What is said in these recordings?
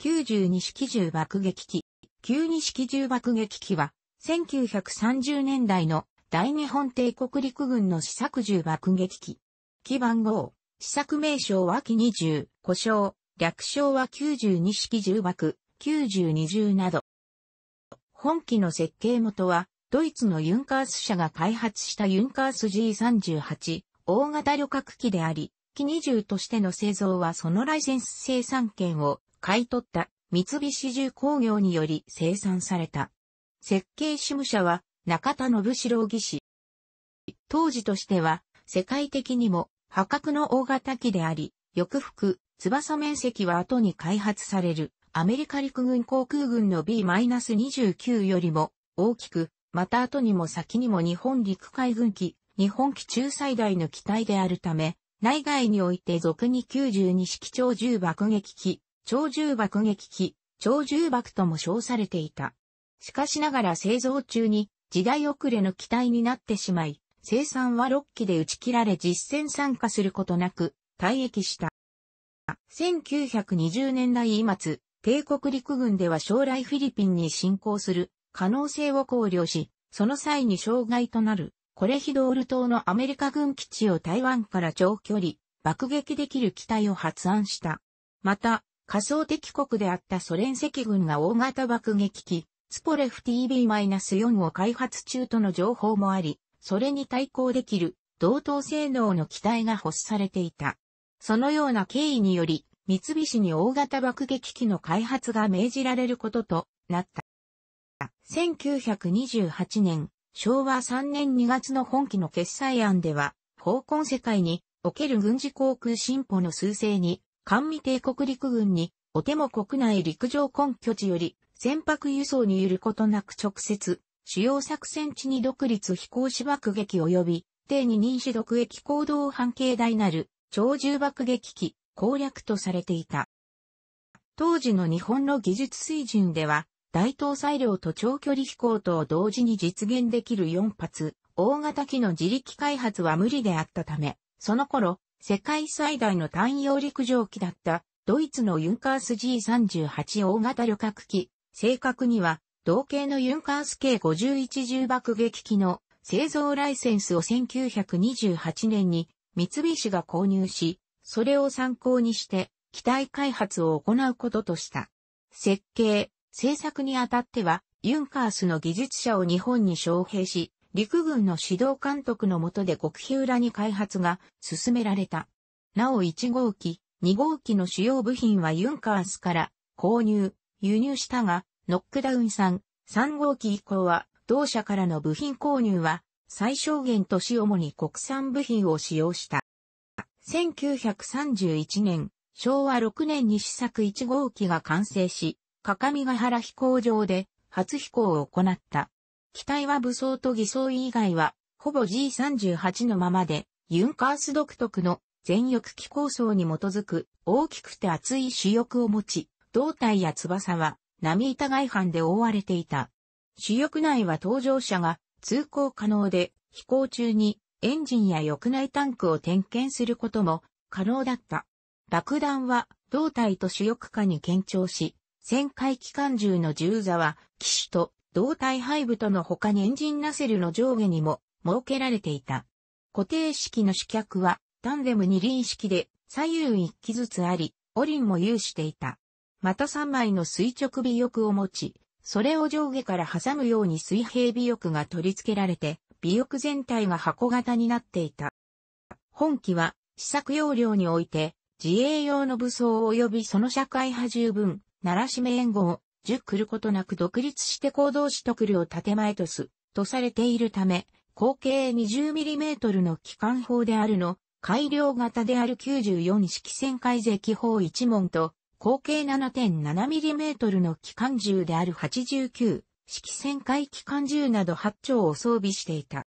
92式銃爆撃機。92式銃爆撃機は、1930年代の大日本帝国陸軍の試作銃爆撃機。機番号、試作名称は機20、故障、略称は92式銃爆、92銃など。本機の設計元は、ドイツのユンカース社が開発したユンカース G38、大型旅客機であり、機20としての製造はそのライセンス生産権を買い取った三菱重工業により生産された。設計主務者は中田信志郎技師。当時としては世界的にも破格の大型機であり、翼服、翼面積は後に開発されるアメリカ陸軍航空軍の B-29 よりも大きく、また後にも先にも日本陸海軍機、日本機中最大の機体であるため、内外において俗に92式超重爆撃機、超重爆撃機、超重爆とも称されていた。しかしながら製造中に時代遅れの機体になってしまい、生産は6機で打ち切られ実戦参加することなく退役した。1920年代末、帝国陸軍では将来フィリピンに侵攻する可能性を考慮し、その際に障害となるコレヒドール島のアメリカ軍基地を台湾から長距離爆撃できる機体を発案した。また、仮想敵国であったソ連赤軍が大型爆撃機、ツポレフ TV-4 を開発中との情報もあり、それに対抗できる同等性能の機体が欲されていた。そのような経緯により、三菱に大型爆撃機の開発が命じられることとなった。1928年、昭和3年2月の本期の決裁案では、香港世界における軍事航空進歩の趨勢に韓美帝国陸軍に、お手も国内陸上根拠地より、船舶輸送にいることなく直接、主要作戦地に独立飛行士爆撃及び、定に認識毒液行動半径大なる、超重爆撃機、攻略とされていた。当時の日本の技術水準では、大東裁量と長距離飛行とを同時に実現できる4発、大型機の自力開発は無理であったため、その頃、世界最大の単葉陸上機だったドイツのユンカース G38 大型旅客機、正確には同型のユンカース K51 重爆撃機の製造ライセンスを1928年に三菱が購入し、それを参考にして機体開発を行うこととした。設計、製作にあたってはユンカースの技術者を日本に招聘し、陸軍の指導監督の下で極秘裏に開発が進められた。なお1号機、2号機の主要部品はユンカースから購入、輸入したが、ノックダウン3、3号機以降は、同社からの部品購入は、最小限とし主に国産部品を使用した。1931年、昭和6年に試作1号機が完成し、各務原飛行場で初飛行を行った。機体は武装と偽装以外は、ほぼ G38 のままで、ユンカース独特の全翼機構想に基づく大きくて厚い主翼を持ち、胴体や翼は波板外反で覆われていた。主翼内は搭乗者が通行可能で飛行中にエンジンや翼内タンクを点検することも可能だった。爆弾は胴体と主翼下に検調し、旋回機関銃の銃座は機種と胴体背部との他にエンジンナセルの上下にも設けられていた。固定式の主脚はタンデム二輪式で左右一機ずつあり、オリンも有していた。また三枚の垂直尾翼を持ち、それを上下から挟むように水平尾翼が取り付けられて、尾翼全体が箱型になっていた。本機は試作要領において、自衛用の武装及びその社会派十分、ならしめ援護を十来ることなく独立して行動し得るを建前とす、とされているため、口径 20mm の機関砲であるの、改良型である94式戦解機砲1門と、口径 7.7mm の機関銃である89式戦回機関銃など8丁を装備していた。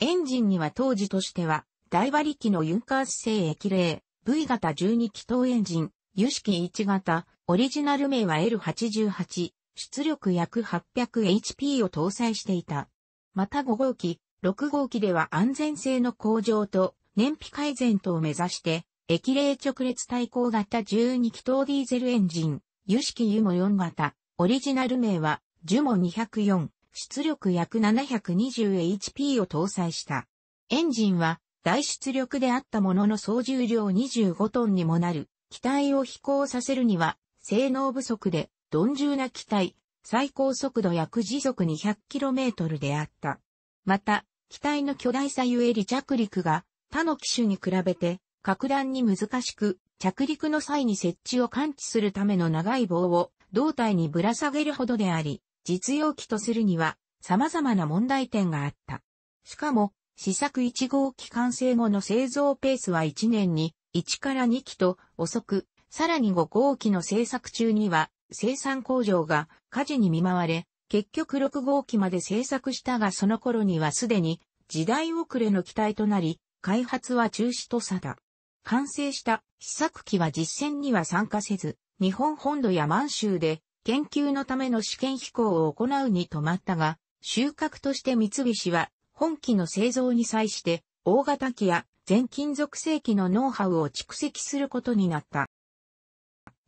エンジンには当時としては、大馬力のユンカース製液霊、V 型12気筒エンジン、油式1型、オリジナル名は L88、出力約 800HP を搭載していた。また5号機、6号機では安全性の向上と燃費改善等を目指して、液冷直列対抗型12気筒ディーゼルエンジン、油式ユモ4型、オリジナル名は、ジュモ204、出力約 720HP を搭載した。エンジンは、大出力であったものの総重量25トンにもなる、機体を飛行させるには性能不足で、鈍重な機体、最高速度約時速 200km であった。また、機体の巨大さゆえ離着陸が他の機種に比べて格段に難しく、着陸の際に設置を感知するための長い棒を胴体にぶら下げるほどであり、実用機とするには様々な問題点があった。しかも、試作1号機完成後の製造ペースは1年に1から2機と遅く、さらに5号機の製作中には、生産工場が火事に見舞われ、結局6号機まで製作したがその頃にはすでに時代遅れの機体となり、開発は中止とさだ。完成した試作機は実戦には参加せず、日本本土や満州で研究のための試験飛行を行うに止まったが、収穫として三菱は本機の製造に際して大型機や全金属製機のノウハウを蓄積することになった。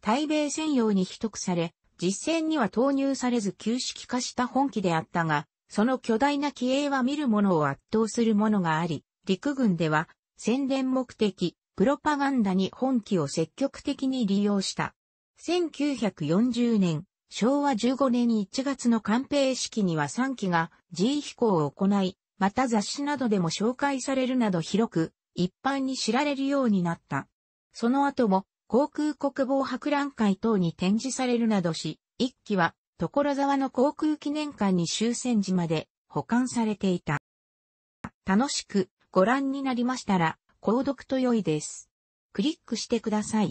対米専用に秘匿され、実戦には投入されず旧式化した本機であったが、その巨大な機影は見るものを圧倒するものがあり、陸軍では宣伝目的、プロパガンダに本機を積極的に利用した。1940年、昭和15年1月の官兵式には3機が G 飛行を行い、また雑誌などでも紹介されるなど広く一般に知られるようになった。その後も航空国防博覧会等に展示されるなどし、一機は所沢の航空記念館に終戦時まで保管されていた。楽しくご覧になりましたら、購読と良いです。クリックしてください。